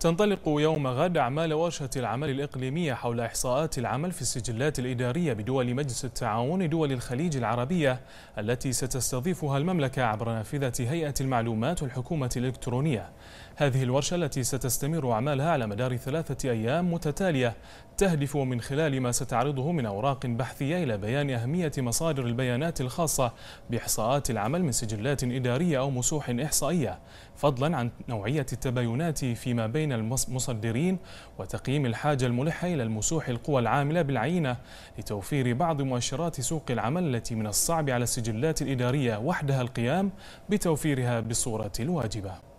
تنطلق يوم غد أعمال ورشة العمل الإقليمية حول إحصاءات العمل في السجلات الإدارية بدول مجلس التعاون دول الخليج العربية التي ستستضيفها المملكة عبر نافذة هيئة المعلومات والحكومة الإلكترونية هذه الورشة التي ستستمر أعمالها على مدار ثلاثة أيام متتالية تهدف من خلال ما ستعرضه من أوراق بحثية إلى بيان أهمية مصادر البيانات الخاصة بإحصاءات العمل من سجلات إدارية أو مسوح إحصائية فضلا عن نوعية التباينات فيما بين بين المصدرين وتقييم الحاجة الملحة إلى المسوح القوى العاملة بالعينة لتوفير بعض مؤشرات سوق العمل التي من الصعب على السجلات الإدارية وحدها القيام بتوفيرها بالصورة الواجبة